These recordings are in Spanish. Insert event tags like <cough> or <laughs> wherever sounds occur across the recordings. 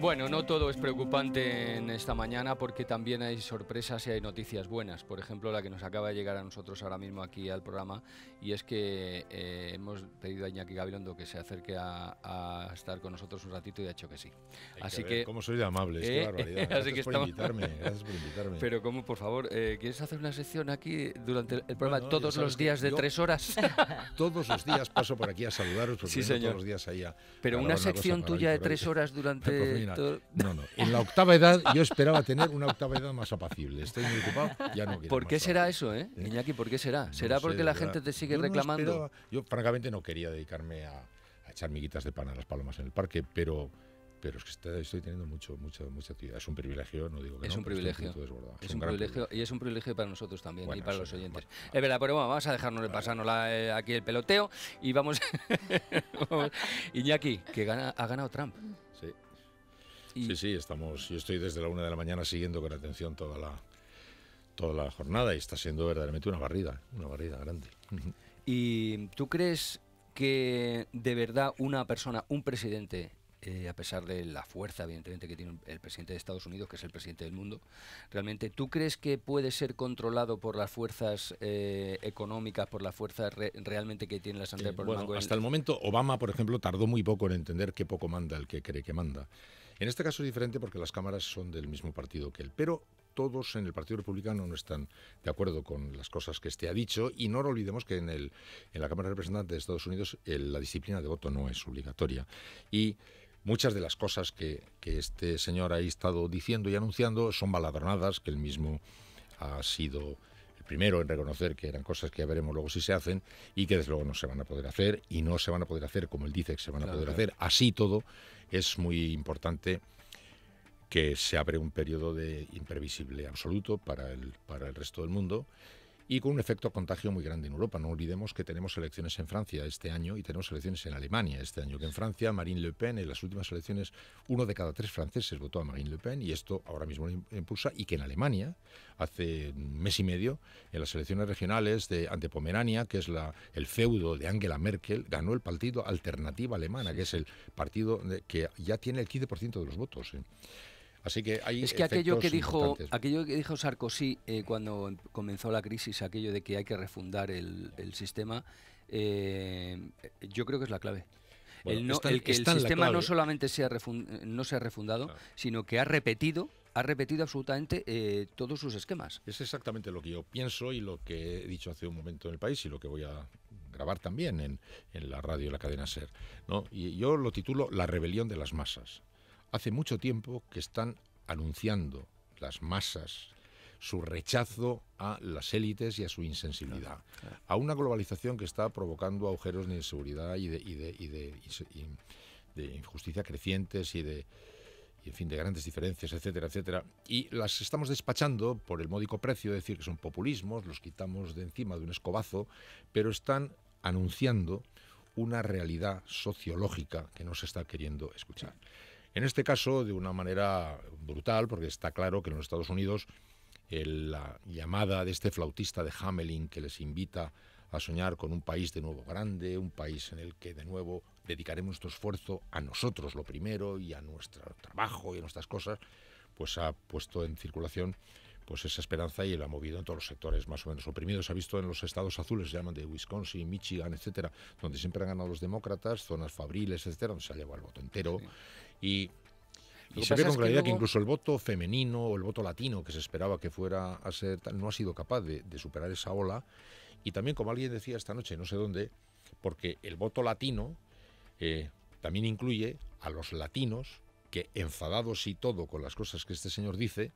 Bueno, no todo es preocupante en esta mañana porque también hay sorpresas y hay noticias buenas. Por ejemplo, la que nos acaba de llegar a nosotros ahora mismo aquí al programa y es que eh, hemos pedido a Iñaki Gabilondo que se acerque a, estar con nosotros un ratito y ha hecho que sí. así que, como soy amable? barbaridad. <laughs> por invitarme. Pero como, por favor, eh, ¿quieres hacer una sección aquí durante el programa todos los días de tres horas? <laughs> todos los días paso por aquí a saludaros porque sí, todos los días allá. Pero una, una sección tuya de tres horas durante... No, no. En la octava edad yo esperaba tener una octava edad más apacible. Estoy muy ocupado, ya no quiero ¿Por qué será eso, eh? eh? Iñaki, ¿por qué será? ¿Será porque la gente te sigue reclamando? yo francamente no quería dedicarme a, echar miguitas de pan a las palomas en el parque, pero pero es que estoy, teniendo mucho, mucha, mucha actividad. Es un privilegio, no digo que es no, un privilegio. Es, es, un, privilegio, y es un privilegio para nosotros también y para los oyentes. es verdad, pero bueno, vamos a dejarnos de pasarnos eh, aquí el peloteo y vamos. <laughs> Iñaki, que gana, ha ganado Trump. Sí. Sí, sí, estamos. Yo estoy desde la una de la mañana siguiendo con atención toda la, toda la jornada y está siendo verdaderamente una barrida, una barrida grande. ¿Y tú crees que de verdad una persona, un presidente, eh, a pesar de la fuerza, evidentemente, que tiene el presidente de Estados Unidos, que es el presidente del mundo, realmente, ¿tú crees que puede ser controlado por las fuerzas eh, económicas, por las fuerzas realmente que tiene la asamblea Eh, bueno, hasta el momento, Obama, por ejemplo, tardó muy poco en entender qué poco manda el que cree que manda. En este caso es diferente porque las cámaras son del mismo partido que él, pero todos en el Partido Republicano no están de acuerdo con las cosas que este ha dicho y no olvidemos que en, el, en la Cámara de Representantes de Estados Unidos la disciplina de voto no es obligatoria. Y muchas de las cosas que, que este señor ha estado diciendo y anunciando son baladronadas que él mismo ha sido primero en reconocer que eran cosas que ya veremos luego si se hacen y que desde luego no se van a poder hacer y no se van a poder hacer como él dice que se van a poder hacer. Así todo, es muy importante que se abre un periodo de imprevisible absoluto para el, para el resto del mundo y con un efecto contagio muy grande en Europa. No olvidemos que tenemos elecciones en Francia este año y tenemos elecciones en Alemania este año, que en Francia Marine Le Pen en las últimas elecciones uno de cada tres franceses votó a Marine Le Pen y esto ahora mismo lo impulsa y que en Alemania hace mes y medio en las elecciones regionales de Antepomerania, que es la, el feudo de Angela Merkel, ganó el partido Alternativa Alemana, que es el partido que ya tiene el 15% de los votos. ¿eh? Así que hay Es que aquello que dijo aquello que dijo Sarkozy eh, cuando comenzó la crisis, aquello de que hay que refundar el, sistema, eh, yo creo que es la clave. el, que el sistema no solamente se no se ha refundado, sino que ha repetido ha repetido absolutamente eh, todos sus esquemas. Es exactamente lo que yo pienso y lo que he dicho hace un momento en el país y lo que voy a grabar también en, la radio, de la cadena SER. Y yo lo titulo La rebelión de las masas. Hace mucho tiempo que están anunciando las masas su rechazo a las élites y a su insensibilidad, a una globalización que está provocando agujeros de inseguridad y de, injusticia crecientes y de, en fin, de grandes diferencias, etcétera, etcétera. Y las estamos despachando por el módico precio, es decir, que son populismos, los quitamos de encima de un escobazo, pero están anunciando una realidad sociológica que no se está queriendo escuchar. En este caso, de una manera brutal, porque está claro que en los Estados Unidos la llamada de este flautista de Hamelin que les invita a soñar con un país de nuevo grande, un país en el que de nuevo dedicaremos nuestro esfuerzo a nosotros lo primero y a nuestro trabajo y a nuestras cosas, pues ha puesto en circulación pues esa esperanza y la ha movido en todos los sectores más o menos oprimidos. Se ha visto en los estados azules, se llaman de Wisconsin, Michigan, etcétera, donde siempre han ganado los demócratas, zonas fabriles, etcétera, donde se ha llevado el voto entero. Y, se ve con claridad que, incluso el voto femenino o el voto latino que se esperaba que fuera a ser no ha sido capaz de, superar esa ola. Y también, como alguien decía esta noche, no sé dónde, porque el voto latino eh, también incluye a los latinos que, enfadados y todo con las cosas que este señor dice,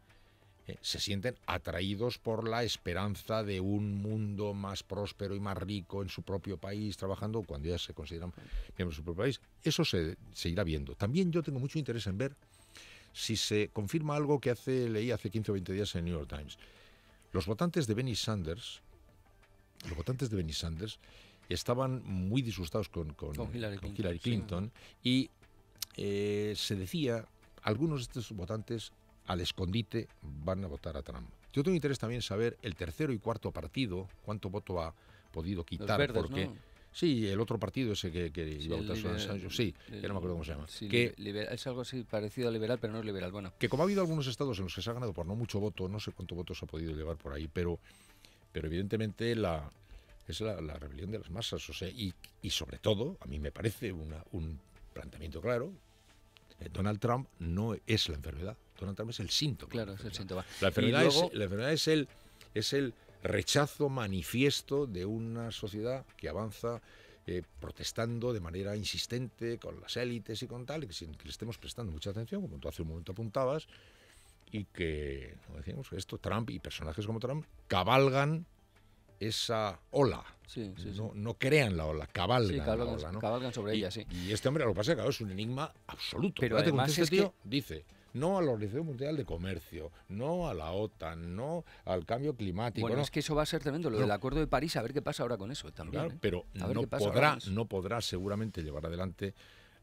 eh, se sienten atraídos por la esperanza de un mundo más próspero y más rico en su propio país, trabajando cuando ya se consideran miembros de su propio país. Eso se, se irá viendo. También yo tengo mucho interés en ver si se confirma algo que hace, leí hace 15 o 20 días en el New York Times. Los votantes de Benny Sanders, los votantes de Benny Sanders estaban muy disgustados con, con, Hillary, Clinton, y eh, se decía, algunos de estos votantes al escondite van a votar a Trump. Yo tengo interés también saber el tercero y cuarto partido, cuánto voto ha podido quitar, Sí, el otro partido ese que, que iba a votar sí, no me acuerdo cómo se llama. que, es algo así parecido a liberal, pero no es liberal. Bueno. Que como ha habido algunos estados en los que se ha ganado por no mucho voto, no sé voto votos ha podido llevar por ahí, pero, pero evidentemente la, es la, rebelión de las masas. O sea, y, y sobre todo, a mí me parece un planteamiento claro, eh, Donald Trump no es la enfermedad. Trump es el síntoma. Claro, es el síntoma. La enfermedad, es, el, es el rechazo manifiesto de una sociedad que avanza eh, protestando de manera insistente con las élites y con tal, y que, le estemos prestando mucha atención, como tú hace un momento apuntabas, y que, como decíamos, esto, Trump y personajes como Trump cabalgan esa ola. no, crean la ola, cabalgan, sobre ella, Y este hombre, lo que pasa es es un enigma absoluto. Pero además este tío que... dice no a la Organización Mundial de Comercio, no a la OTAN, no al cambio climático. Bueno, es que eso va a ser tremendo, lo del Acuerdo de París, a ver qué pasa ahora con eso también. ¿eh? Pero no podrá, no podrá seguramente llevar adelante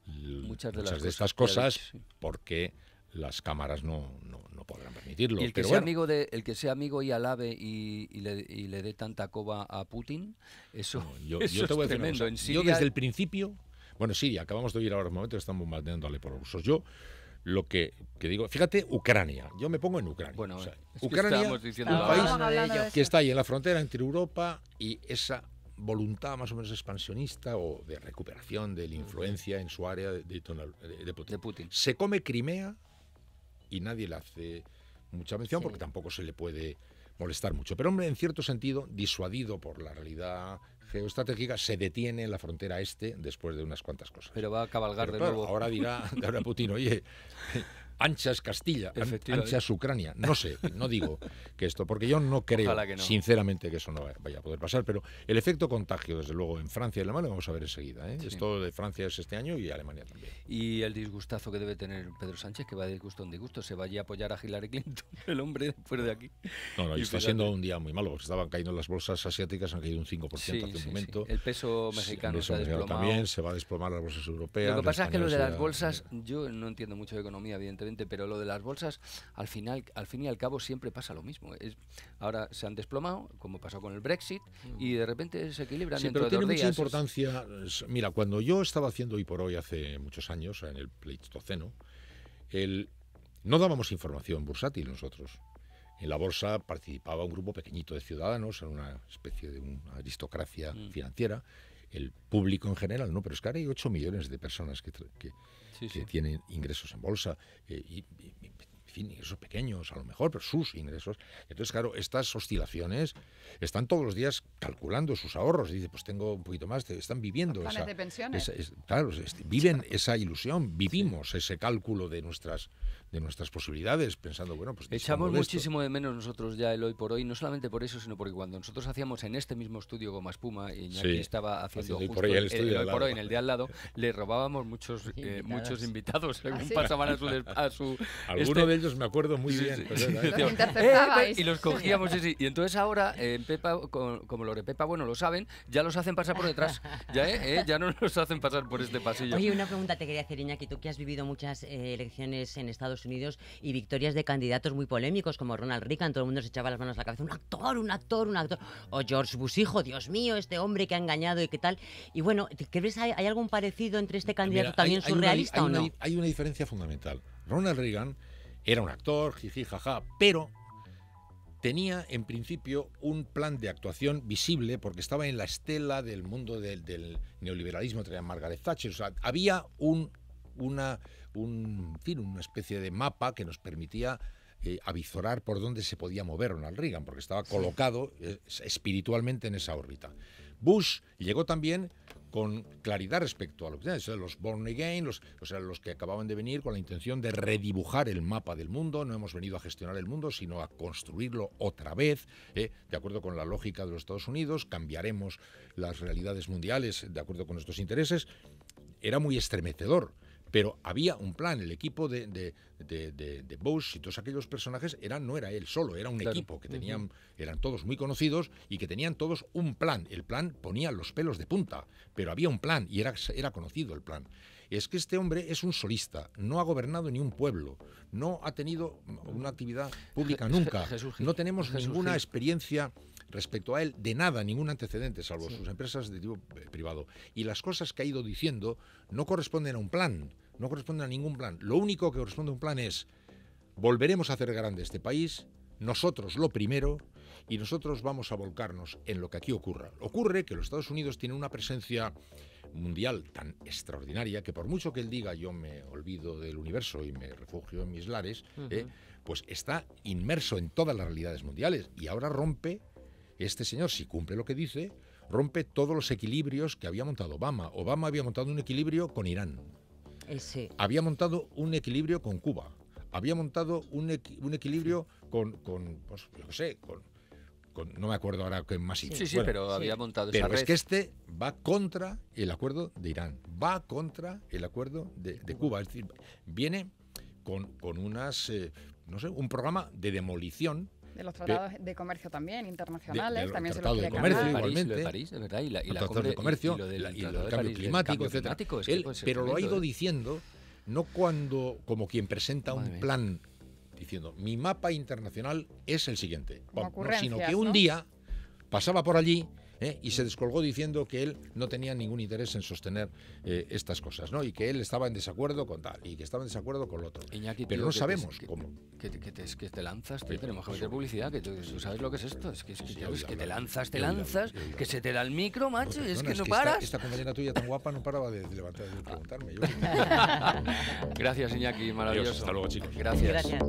muchas de, estas cosas, porque las cámaras no, no, podrán permitirlo. el, que sea amigo de, el que sea amigo y alabe y, le, dé tanta coba a Putin, eso, <laughs> es tremendo. Yo desde el principio... Bueno, sí, acabamos de oír ahora un momento que están bombardeándole por rusos. Yo lo que, digo, fíjate, Ucrania, yo me pongo en Ucrania. Ucrania, diciendo un país que está ahí en la frontera entre Europa y esa voluntad más o menos expansionista o de recuperación de la influencia en su área de, Putin. Se come Crimea y nadie le hace mucha mención porque tampoco se le puede molestar mucho. Pero hombre, en cierto sentido, disuadido por la realidad geoestratégica, se detiene en la frontera este después de unas cuantas cosas. Pero va a cabalgar de nuevo. Ahora dirá, <laughs> ahora Putin, oye, ancha Castilla, ancha Ucrania. No sé, no digo <laughs> que esto, porque yo no creo, sinceramente, que eso no vaya a poder pasar, pero el efecto contagio, desde luego, en Francia y Alemania, vamos a ver enseguida. ¿eh? Esto de Francia es este año y Alemania también. Y el disgustazo que debe tener Pedro Sánchez, que va de disgusto en disgusto, se va a apoyar a Hillary Clinton, <laughs> el hombre fuera de aquí. No, no, y está siendo un día muy malo, porque estaban cayendo las bolsas asiáticas, han caído un 5% hace un momento. El peso mexicano se ha también, se va a desplomar las bolsas europeas. Lo que pasa es que lo de las bolsas, yo no entiendo mucho de economía, evidentemente pero lo de las bolsas, al final, al fin y al cabo, siempre pasa lo mismo. Es, ahora se han desplomado, como pasó con el Brexit, mm. y de repente se equilibran pero tiene mucha importancia. Mira, cuando yo estaba haciendo hoy por hoy hace muchos años, en el Pleistoceno, el, no dábamos información bursátil nosotros. En la bolsa participaba un grupo pequeñito de ciudadanos, en una especie de una aristocracia mm. financiera, el público en general, ¿no? Pero es que hay 8 millones de personas que, tienen ingresos en bolsa eh, fin, ingresos pequeños a lo mejor, pero sus ingresos. Entonces, claro, estas oscilaciones están todos los días calculando sus ahorros. Dice, pues tengo un poquito más, están viviendo esa, de pensiones. claro, viven esa ilusión, vivimos ese cálculo de nuestras, de nuestras posibilidades, pensando, bueno, pues... Echamos muchísimo de menos nosotros ya el hoy por hoy, no solamente por eso, sino porque cuando nosotros hacíamos en este mismo estudio Goma Espuma, y aquí estaba ah, haciendo justo el, hoy por hoy en el de al lado, le robábamos muchos, eh, invitados. muchos invitados, ah, pasaban a su me acuerdo muy bien. Pues, <laughs> y los cogíamos, Y entonces ahora, <laughs> eh, como, lo de Pepa, bueno, lo saben, ya los hacen pasar por detrás. ya, eh, eh, ya no los hacen pasar por este pasillo. Oye, una pregunta te quería hacer, Iñaki. Tú que has vivido muchas eh, elecciones en Estados Unidos y victorias de candidatos muy polémicos como Ronald Reagan, todo el mundo se echaba las manos a la cabeza. Un actor, un actor, un actor. O George Bush, hijo, Dios mío, este hombre que ha engañado y qué tal. Y bueno, ¿crees hay, hay algún parecido entre este candidato también surrealista o no? hay una diferencia fundamental. Ronald Reagan era un actor, jiji, jaja, pero tenía en principio un plan de actuación visible porque estaba en la estela del mundo del, neoliberalismo, traía Margaret Thatcher. O sea, había un, una, fin, una especie de mapa que nos permitía eh, avizorar por dónde se podía mover Ronald Reagan, porque estaba colocado eh, espiritualmente en esa órbita. Bush llegó también con claridad respecto a lo que los born again, los, o sea, los que acababan de venir con la intención de redibujar el mapa del mundo, no hemos venido a gestionar el mundo, sino a construirlo otra vez, ¿eh? de acuerdo con la lógica de los Estados Unidos, cambiaremos las realidades mundiales de acuerdo con nuestros intereses, era muy estremecedor pero había un plan, el equipo de, de, Bush y todos aquellos personajes eran, no era él solo, era un equipo que tenían, eran todos muy conocidos y que tenían todos un plan. El plan ponía los pelos de punta, pero había un plan y era, era conocido el plan es que este hombre es un solista, no ha gobernado ni un pueblo, no ha tenido una actividad pública nunca, no tenemos ninguna experiencia respecto a él de nada, ningún antecedente, salvo sus empresas de tipo eh, privado. Y las cosas que ha ido diciendo no corresponden a un plan no corresponde a ningún plan. Lo único que corresponde a un plan es volveremos a hacer grande este país, nosotros lo primero, y nosotros vamos a volcarnos en lo que aquí ocurra. Ocurre que los Estados Unidos tienen una presencia mundial tan extraordinaria que por mucho que él diga yo me olvido del universo y me refugio en mis lares, eh, pues está inmerso en todas las realidades mundiales y ahora rompe, este señor, si cumple lo que dice, rompe todos los equilibrios que había montado Obama. Obama había montado un equilibrio con Irán había montado un equilibrio con Cuba, había montado un, equilibrio con, con pues, sé, no me acuerdo ahora qué más. Sí, sí, pero había montado Pero es que este va contra el acuerdo de Irán, va contra el acuerdo de, Cuba. Es decir, viene con, unas, eh, no sé, un programa de demolición de los tratados de, comercio también, internacionales, también se de comercio, igualmente. de y la, de comercio, y, cambio climático, pero lo ha ido ¿eh? diciendo no cuando como quien presenta un plan diciendo mi mapa internacional es el siguiente, sino que un día pasaba por allí ¿eh? y se descolgó diciendo que él no tenía ningún interés en sostener eh, estas cosas, ¿no? Y que él estaba en desacuerdo con tal y que estaba en desacuerdo con lo otro. Pero no sabemos cómo. Que, que, te, lanzas, tenemos que meter publicidad, que tú sabes lo que es esto, es que, es te lanzas, te lanzas, que se te da el micro, macho, y es que no para. paras. Esta, compañera tuya tan guapa no paraba de, levantarme levantar preguntarme. <laughs> Gracias, Iñaki, maravilloso. hasta luego, chicos. Gracias. Gracias.